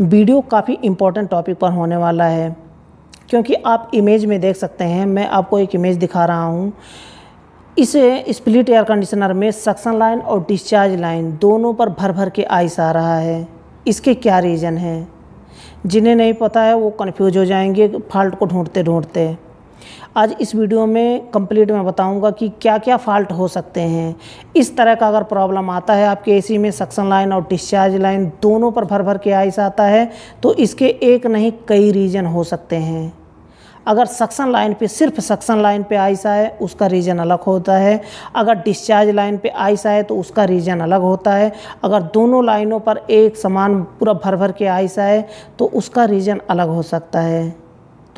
video काफ़ी important topic पर होने वाला है क्योंकि आप इमेज में देख सकते हैं मैं आपको एक इमेज दिखा रहा हूँ इसे स्प्लिट एयर कंडीशनर में सक्शन लाइन और डिस्चार्ज लाइन दोनों पर भर भर के आइस आ रहा है इसके क्या रीज़न हैं जिन्हें नहीं पता है वो कन्फ्यूज हो जाएंगे फॉल्ट को ढूंढते ढूंढते आज इस वीडियो में कंप्लीट मैं बताऊंगा कि क्या क्या फॉल्ट हो सकते हैं इस तरह का अगर प्रॉब्लम आता है आपके एसी में सक्सन लाइन और डिस्चार्ज लाइन दोनों पर भर भर के आइस आता है तो इसके एक नहीं कई रीज़न हो सकते हैं अगर सक्सन लाइन पे सिर्फ सक्सन लाइन पे आइस आए उसका रीज़न अलग होता है अगर डिस्चार्ज लाइन पे आइस आए तो उसका रीज़न अलग होता है अगर दोनों लाइनों पर एक समान पूरा भर भर के आइस आए तो उसका रीज़न अलग हो सकता है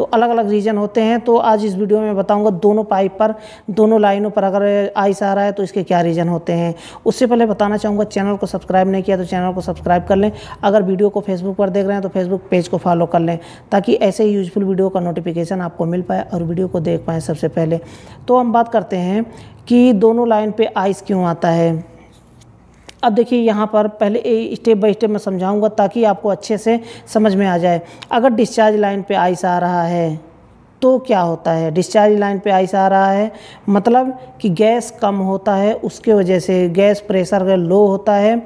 तो अलग अलग रीजन होते हैं तो आज इस वीडियो में बताऊंगा दोनों पाइप पर दोनों लाइनों पर अगर आइस आ रहा है तो इसके क्या रीजन होते हैं उससे पहले बताना चाहूँगा चैनल को सब्सक्राइब नहीं किया तो चैनल को सब्सक्राइब कर लें अगर वीडियो को फेसबुक पर देख रहे हैं तो फेसबुक पेज को फॉलो कर लें ताकि ऐसे ही यूजफुल वीडियो का नोटिफिकेशन आपको मिल पाए और वीडियो को देख पाएँ सबसे पहले तो हम बात करते हैं कि दोनों लाइन पे आइस क्यों आता है अब देखिए यहाँ पर पहले स्टेप बाय स्टेप मैं समझाऊँगा ताकि आपको अच्छे से समझ में आ जाए अगर डिस्चार्ज लाइन पे आइस आ रहा है तो क्या होता है डिस्चार्ज लाइन पे आइस आ रहा है मतलब कि गैस कम होता है उसके वजह से गैस प्रेशर अगर लो होता है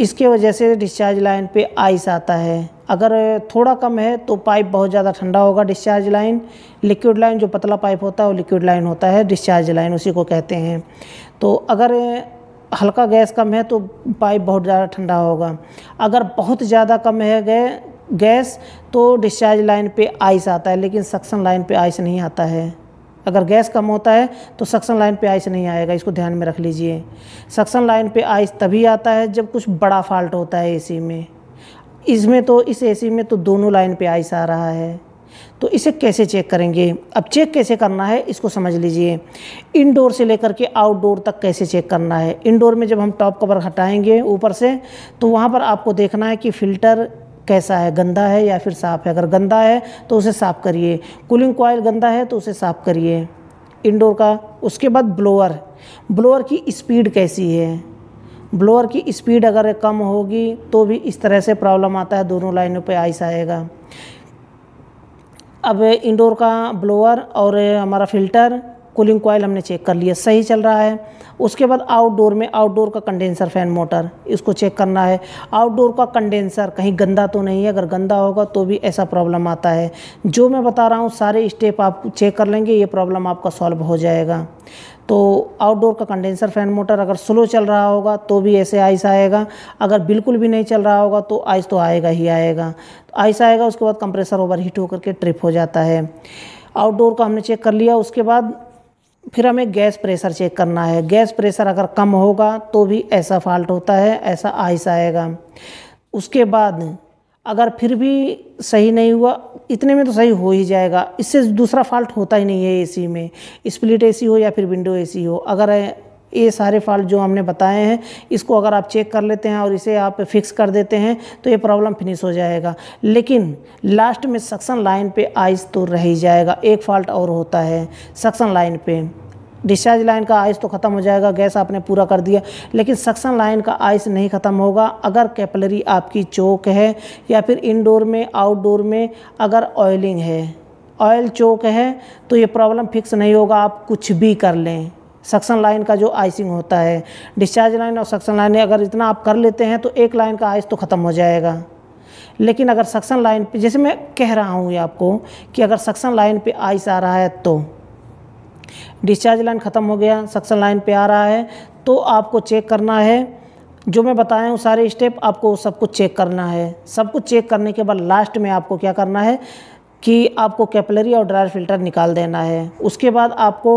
इसके वजह से डिस्चार्ज लाइन पे आइस आता है अगर थोड़ा कम है तो पाइप बहुत ज़्यादा ठंडा होगा डिस्चार्ज लाइन लिक्विड लाइन जो पतला पाइप होता है वो लिक्विड लाइन होता है डिस्चार्ज लाइन उसी को कहते हैं तो अगर हल्का गैस कम है तो पाइप बहुत ज़्यादा ठंडा होगा अगर बहुत ज़्यादा कम है गए गैस तो डिस्चार्ज लाइन पे आइस आता है लेकिन सक्शन लाइन पे आइस नहीं आता है अगर गैस कम होता है तो सक्शन लाइन पे आइस नहीं आएगा इसको ध्यान में रख लीजिए सक्शन लाइन पे आइस तभी आता है जब कुछ बड़ा फॉल्ट होता है एसी में इसमें तो इस एसी में तो दोनों लाइन पे आइस आ रहा है तो इसे कैसे चेक करेंगे अब चेक कैसे करना है इसको समझ लीजिए इनडोर से लेकर के आउटडोर तक कैसे चेक करना है इनडोर में जब हम टॉप कवर हटाएंगे ऊपर से तो वहाँ पर आपको देखना है कि फ़िल्टर कैसा है गंदा है या फिर साफ़ है अगर गंदा है तो उसे साफ़ करिए कूलिंग कोयल गंदा है तो उसे साफ़ करिए इंडोर का उसके बाद ब्लोअर ब्लोअर की स्पीड कैसी है ब्लोअर की स्पीड अगर कम होगी तो भी इस तरह से प्रॉब्लम आता है दोनों लाइनों पे आइस आएगा अब इंडोर का ब्लोअर और हमारा फ़िल्टर कूलिंग कोयल हमने चेक कर लिया सही चल रहा है उसके बाद आउटडोर में आउटडोर का कंडेंसर फ़ैन मोटर इसको चेक करना है आउटडोर का कंडेंसर कहीं गंदा तो नहीं है अगर गंदा होगा तो भी ऐसा प्रॉब्लम आता है जो मैं बता रहा हूँ सारे स्टेप आप चेक कर लेंगे ये प्रॉब्लम आपका सॉल्व हो जाएगा तो आउटडोर का कंडेंसर फैन मोटर अगर स्लो चल रहा होगा तो भी ऐसे आइस आएगा अगर बिल्कुल भी नहीं चल रहा होगा तो आइस तो आएगा ही आएगा तो आइस आएगा उसके बाद कंप्रेसर ओवर हीट होकर के ट्रिप हो जाता है आउटडोर का हमने चेक कर लिया उसके बाद फिर हमें गैस प्रेशर चेक करना है गैस प्रेशर अगर कम होगा तो भी ऐसा फॉल्ट होता है ऐसा आइस आएगा उसके बाद अगर फिर भी सही नहीं हुआ इतने में तो सही हो ही जाएगा इससे दूसरा फॉल्ट होता ही नहीं है एसी में स्प्लिट एसी हो या फिर विंडो एसी हो अगर ये सारे फॉल्ट जो हमने बताए हैं इसको अगर आप चेक कर लेते हैं और इसे आप फिक्स कर देते हैं तो ये प्रॉब्लम फिनिश हो जाएगा लेकिन लास्ट में सक्शन लाइन पे आइस तो रह ही जाएगा एक फॉल्ट और होता है सक्शन लाइन पे डिस्चार्ज लाइन का आइस तो ख़त्म हो जाएगा गैस आपने पूरा कर दिया लेकिन सक्सन लाइन का आइस नहीं ख़त्म होगा अगर कैपलरी आपकी चौक है या फिर इनडोर में आउटडोर में अगर ऑयलिंग है ऑयल चौक है तो ये प्रॉब्लम फिक्स नहीं होगा आप कुछ भी कर लें सक्सन लाइन का जो आइसिंग होता है डिस्चार्ज लाइन और सक्सन लाइन अगर इतना आप कर लेते हैं तो एक लाइन का आइस तो ख़त्म हो जाएगा लेकिन अगर सक्सन लाइन पे जैसे मैं कह रहा हूँ ये आपको कि अगर सक्सन लाइन पे आइस आ रहा है तो डिस्चार्ज लाइन ख़त्म हो गया सक्शन लाइन पे आ रहा है तो आपको चेक करना है जो मैं बताया हूँ सारे स्टेप आपको सब कुछ चेक करना है सब कुछ चेक करने के बाद लास्ट में आपको क्या करना है कि आपको कैपलरी और ड्रायर फिल्टर निकाल देना है उसके बाद आपको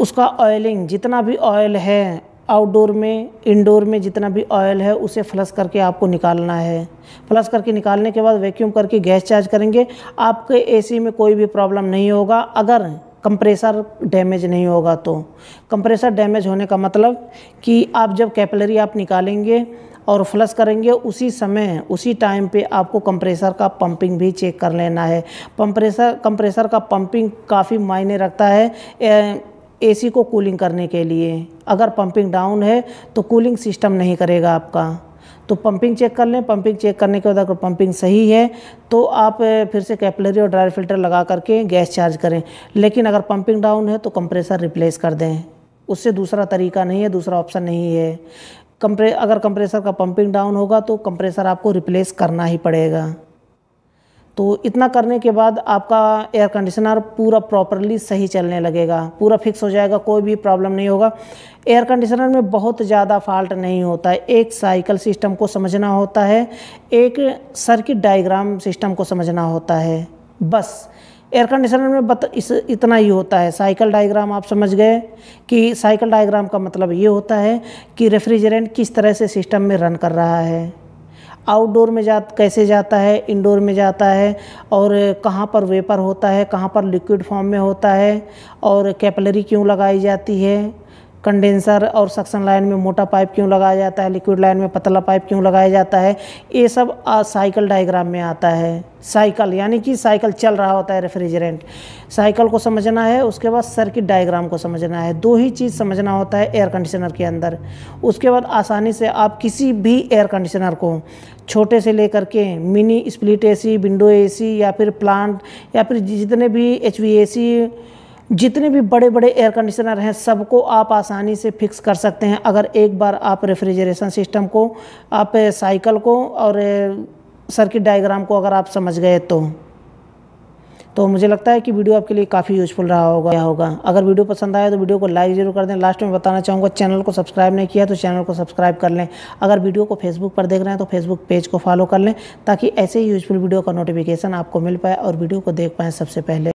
उसका ऑयलिंग जितना भी ऑयल है आउटडोर में इंडोर में जितना भी ऑयल है उसे फ्लश करके आपको निकालना है फ्लश करके निकालने के बाद वैक्यूम करके गैस चार्ज करेंगे आपके एसी में कोई भी प्रॉब्लम नहीं होगा अगर कंप्रेसर डैमेज नहीं होगा तो कंप्रेसर डैमेज होने का मतलब कि आप जब कैपलरी आप निकालेंगे और फ्लश करेंगे उसी समय उसी टाइम पे आपको कंप्रेसर का पंपिंग भी चेक कर लेना है कंप्रेसर कंप्रेसर का पंपिंग काफ़ी मायने रखता है ए एसी को कूलिंग करने के लिए अगर पंपिंग डाउन है तो कूलिंग सिस्टम नहीं करेगा आपका तो पंपिंग चेक कर लें पंपिंग चेक करने के बाद अगर पंपिंग सही है तो आप फिर से कैपलरी और ड्रायर फिल्टर लगा करके गैस चार्ज करें लेकिन अगर पंपिंग डाउन है तो कंप्रेसर रिप्लेस कर दें उससे दूसरा तरीका नहीं है दूसरा ऑप्शन नहीं है कंप्रे अगर कंप्रेसर का पंपिंग डाउन होगा तो कंप्रेसर आपको रिप्लेस करना ही पड़ेगा तो इतना करने के बाद आपका एयर कंडीशनर पूरा प्रॉपरली सही चलने लगेगा पूरा फिक्स हो जाएगा कोई भी प्रॉब्लम नहीं होगा एयर कंडीशनर में बहुत ज़्यादा फॉल्ट नहीं होता है एक साइकिल सिस्टम को समझना होता है एक सर्किट डायग्राम सिस्टम को समझना होता है बस एयर कंडीशनर में बत इस इतना ही होता है साइकिल डायग्राम आप समझ गए कि साइकिल डायग्राम का मतलब ये होता है कि रेफ्रिजरेंट किस तरह से सिस्टम में रन कर रहा है आउटडोर में जा कैसे जाता है इंडोर में जाता है और कहाँ पर वेपर होता है कहाँ पर लिक्विड फॉर्म में होता है और कैपलरी क्यों लगाई जाती है कंडेंसर और सक्शन लाइन में मोटा पाइप क्यों लगाया जाता है लिक्विड लाइन में पतला पाइप क्यों लगाया जाता है ये सब साइकिल डायग्राम में आता है साइकिल यानी कि साइकिल चल रहा होता है रेफ्रिजरेंट साइकिल को समझना है उसके बाद सर्किट डायग्राम को समझना है दो ही चीज़ समझना होता है एयर कंडीशनर के अंदर उसके बाद आसानी से आप किसी भी एयर कंडीशनर को छोटे से लेकर के mini split AC window AC या फिर प्लांट या फिर जितने भी एच वी जितने भी बड़े बड़े एयर कंडीशनर हैं सबको आप आसानी से फिक्स कर सकते हैं अगर एक बार आप रेफ्रिजरेशन सिस्टम को आप साइकिल को और सर्किट डायग्राम को अगर आप समझ गए तो तो मुझे लगता है कि वीडियो आपके लिए काफ़ी यूजफुल रहा होगा होगा अगर वीडियो पसंद आया तो वीडियो को लाइक जरूर कर दें लास्ट में बताना चाहूँगा चैनल को सब्सक्राइब नहीं किया तो चैनल को सब्सक्राइब कर लें अगर वीडियो को फेसबुक पर देख रहे हैं तो फेसबुक पेज को फॉलो कर लें ताकि ऐसे ही यूजफुल वीडियो का नोटिफिकेशन आपको मिल पाए और वीडियो को देख पाएँ सबसे पहले